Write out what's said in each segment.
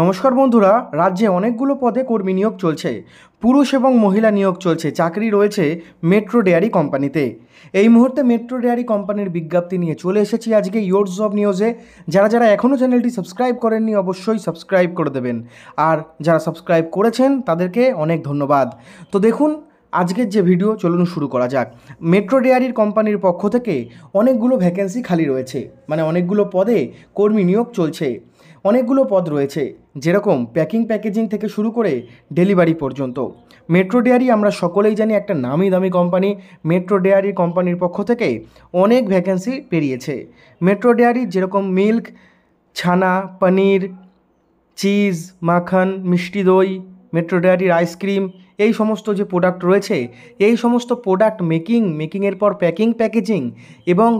নমস্কার বন্ধুরা রাজ্যে অনেকগুলো পদে কর্মী নিয়োগ চলছে পুরুষ এবং মহিলা নিয়োগ চলছে চাকরি রয়েছে মেট্রো ডেয়ারি কোম্পানিতে এই মুহূর্তে মেট্রো ডেয়ারি কোম্পানির বিজ্ঞপ্তি নিয়ে চলে এসেছি আজকে ইয়োর্স অব নিউজে যারা যারা এখনও চ্যানেলটি সাবস্ক্রাইব করেননি অবশ্যই সাবস্ক্রাইব করে দেবেন আর যারা সাবস্ক্রাইব করেছেন তাদেরকে অনেক ধন্যবাদ তো দেখুন আজকের যে ভিডিও চলুন শুরু করা যাক মেট্রো ডেয়ারির কোম্পানির পক্ষ থেকে অনেকগুলো ভ্যাকেন্সি খালি রয়েছে মানে অনেকগুলো পদে কর্মী নিয়োগ চলছে অনেকগুলো পদ রয়েছে যেরকম প্যাকিং প্যাকেজিং থেকে শুরু করে ডেলিভারি পর্যন্ত মেট্রো ডেয়ারি আমরা সকলেই জানি একটা নামি দামি কোম্পানি মেট্রো ডেয়ারি কোম্পানির পক্ষ থেকে অনেক ভ্যাকেন্সি পেরিয়েছে মেট্রো ডেয়ারি যেরকম মিল্ক ছানা পনির চিজ মাখন মিষ্টি দই মেট্রো ডেয়ারির আইসক্রিম এই সমস্ত যে প্রোডাক্ট রয়েছে এই সমস্ত প্রোডাক্ট মেকিং মেকিংয়ের পর প্যাকিং প্যাকেজিং এবং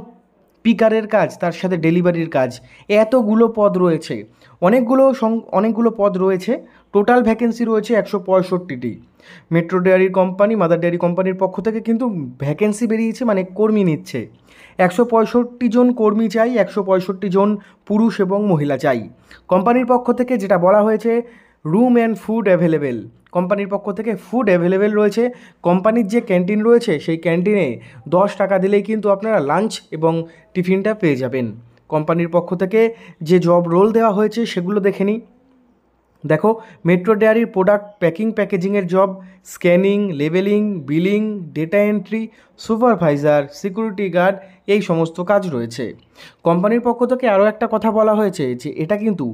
পিকারের কাজ তার সাথে ডেলিভারির কাজ এতগুলো পদ রয়েছে অনেকগুলো অনেকগুলো পদ রয়েছে টোটাল ভ্যাকেন্সি রয়েছে একশো পঁয়ষট্টিটি মেট্রো ডেয়ারির কোম্পানি মাদার ডেয়ারি কোম্পানির পক্ষ থেকে কিন্তু ভ্যাকেন্সি বেরিয়েছে মানে কর্মী নিচ্ছে একশো পঁয়ষট্টি জন কর্মী চাই একশো পঁয়ষট্টি জন পুরুষ এবং মহিলা চাই কোম্পানির পক্ষ থেকে যেটা বলা হয়েছে রুম অ্যান্ড ফুড অ্যাভেলেবেল কোম্পানির পক্ষ থেকে ফুড অ্যাভেলেবেল রয়েছে কোম্পানির যে ক্যান্টিন রয়েছে সেই ক্যান্টিনে দশ টাকা দিলেই কিন্তু আপনারা লাঞ্চ এবং টিফিনটা পেয়ে যাবেন কোম্পানির পক্ষ থেকে যে জব রোল দেওয়া হয়েছে সেগুলো দেখে নিই দেখো মেট্রো ডেয়ারির প্রোডাক্ট প্যাকিং প্যাকেজিংয়ের job scanning labelling billing data entry supervisor security guard এই সমস্ত কাজ রয়েছে কোম্পানির পক্ষ থেকে আরও একটা কথা বলা হয়েছে যে এটা কিন্তু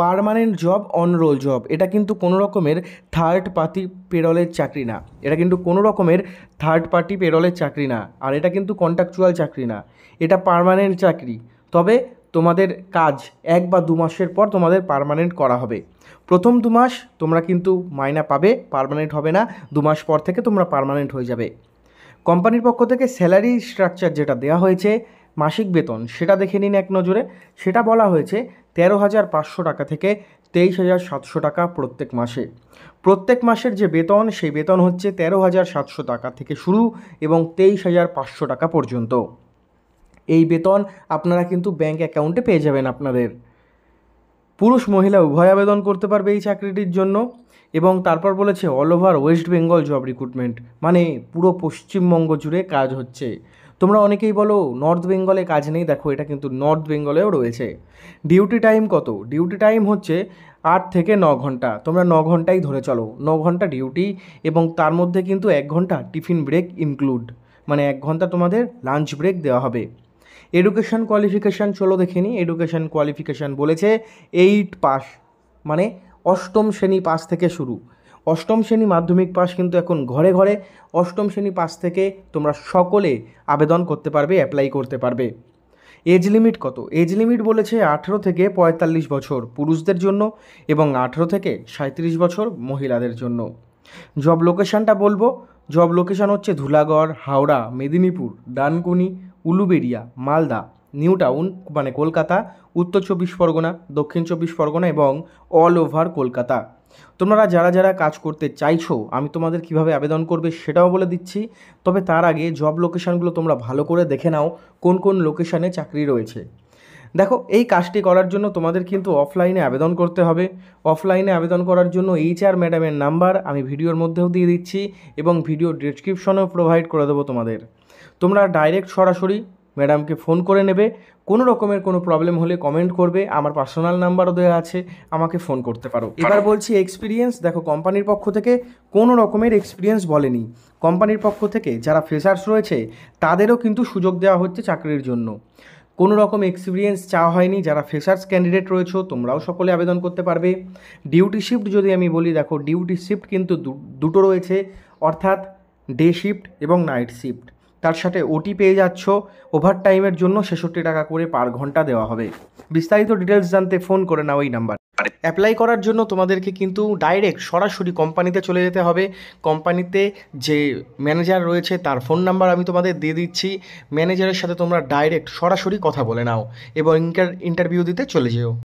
পারমানেন্ট জব অনরোল জব এটা কিন্তু কোনো রকমের থার্ড পার্টি পেরলের চাকরি না এটা কিন্তু কোনো রকমের থার্ড পার্টি পেরলের চাকরি না আর এটা কিন্তু কন্ট্রাকচুয়াল চাকরি না এটা পারমানেন্ট চাকরি তবে তোমাদের কাজ এক বা দু মাসের পর তোমাদের পারমানেন্ট করা হবে প্রথম দু মাস তোমরা কিন্তু মাইনা পাবে পারমানেন্ট হবে না দু মাস পর থেকে তোমরা পারমানেন্ট হয়ে যাবে কোম্পানির পক্ষ থেকে স্যালারি স্ট্রাকচার যেটা দেওয়া হয়েছে মাসিক বেতন সেটা দেখে নিন এক নজরে সেটা বলা হয়েছে তেরো হাজার পাঁচশো টাকা থেকে তেইশ হাজার সাতশো টাকা প্রত্যেক মাসে প্রত্যেক মাসের যে বেতন সেই বেতন হচ্ছে তেরো হাজার সাতশো টাকা থেকে শুরু এবং তেইশ হাজার পাঁচশো টাকা পর্যন্ত এই বেতন আপনারা কিন্তু ব্যাঙ্ক অ্যাকাউন্টে পেয়ে যাবেন আপনাদের পুরুষ মহিলা উভয় আবেদন করতে পারবে এই চাকরিটির জন্য এবং তারপর বলেছে all over West Bengal job recruitment মানে পুরো পশ্চিমবঙ্গ জুড়ে কাজ হচ্ছে তোমরা অনেকেই বলো নর্থ বেঙ্গলে কাজ নেই দেখো এটা কিন্তু নর্থ বেঙ্গলেও রয়েছে ডিউটি টাইম কত ডিউটি টাইম হচ্ছে আট থেকে ন ঘন্টা তোমরা ন ঘন্টাই ধরে চলো ন ঘন্টা ডিউটি এবং তার মধ্যে কিন্তু এক ঘন্টা টিফিন ব্রেক ইনক্লুড মানে এক ঘন্টা তোমাদের লাঞ্চ ব্রেক দেওয়া হবে এডুকেশন কোয়ালিফিকেশান চলো দেখে নিই এডুকেশন কোয়ালিফিকেশান বলেছে এইট পাস মানে অষ্টম শ্রেণী পাস থেকে শুরু অষ্টম শ্রেণী মাধ্যমিক পাস কিন্তু এখন ঘরে ঘরে অষ্টম শ্রেণী পাস থেকে তোমরা সকলে আবেদন করতে পারবে অ্যাপ্লাই করতে পারবে এজ লিমিট কত এজ লিমিট বলেছে আঠেরো থেকে পঁয়তাল্লিশ বছর পুরুষদের জন্য এবং আঠেরো থেকে সাঁত্রিশ বছর মহিলাদের জন্য জব লোকেশানটা বলবো জব লোকেশান হচ্ছে ধুলাগড় হাওড়া মেদিনীপুর ডানকুনি উলুবেড়িয়া মালদা নিউ টাউন মানে কলকাতা উত্তর চব্বিশ পরগনা দক্ষিণ চব্বিশ পরগনা এবং অল ওভার কলকাতা তোমরা যারা যারা কাজ করতে চাইছো আমি তোমাদের কিভাবে আবেদন করবে সেটাও বলে দিচ্ছি তবে তার আগে জব লোকেশানগুলো তোমরা ভালো করে দেখে নাও কোন কোন লোকেশানে চাকরি রয়েছে দেখো এই কাজটি করার জন্য তোমাদের কিন্তু অফলাইনে আবেদন করতে হবে অফলাইনে আবেদন করার জন্য এইচআর ম্যাডামের নাম্বার আমি ভিডিওর মধ্যেও দিয়ে দিচ্ছি এবং ভিডিও ডিসক্রিপশনেও প্রোভাইড করে দেবো তোমাদের তোমরা ডাইরেক্ট সরাসরি ম্যাডামকে ফোন করে নেবে কোনো রকমের কোনো প্রবলেম হলে কমেন্ট করবে আমার পার্সোনাল নাম্বারও দেওয়া আছে আমাকে ফোন করতে পারো এবার বলছি এক্সপিরিয়েন্স দেখো কোম্পানির পক্ষ থেকে কোনো রকমের এক্সপিরিয়েন্স বলেনি কোম্পানির পক্ষ থেকে যারা ফ্রেশার্স রয়েছে তাদেরও কিন্তু সুযোগ দেওয়া হচ্ছে চাকরির জন্য কোনো রকম এক্সপিরিয়েন্স চাওয়া হয়নি যারা ফ্রেশার্স ক্যান্ডিডেট রয়েছে তোমরাও সকলে আবেদন করতে পারবে ডিউটি শিফট যদি আমি বলি দেখো ডিউটি শিফট কিন্তু দুটো রয়েছে অর্থাৎ ডে শিফট এবং নাইট শিফট তার সাথে ওটি পেয়ে যাচ্ছ ওভার টাইমের জন্য ছেষট্টি টাকা করে পার ঘন্টা দেওয়া হবে বিস্তারিত ডিটেলস জানতে ফোন করে নাও এই নাম্বার অ্যাপ্লাই করার জন্য তোমাদেরকে কিন্তু ডাইরেক্ট সরাসরি কোম্পানিতে চলে যেতে হবে কোম্পানিতে যে ম্যানেজার রয়েছে তার ফোন নাম্বার আমি তোমাদের দিয়ে দিচ্ছি ম্যানেজারের সাথে তোমরা ডাইরেক্ট সরাসরি কথা বলে নাও এবং ইন্টারভিউ দিতে চলে যেও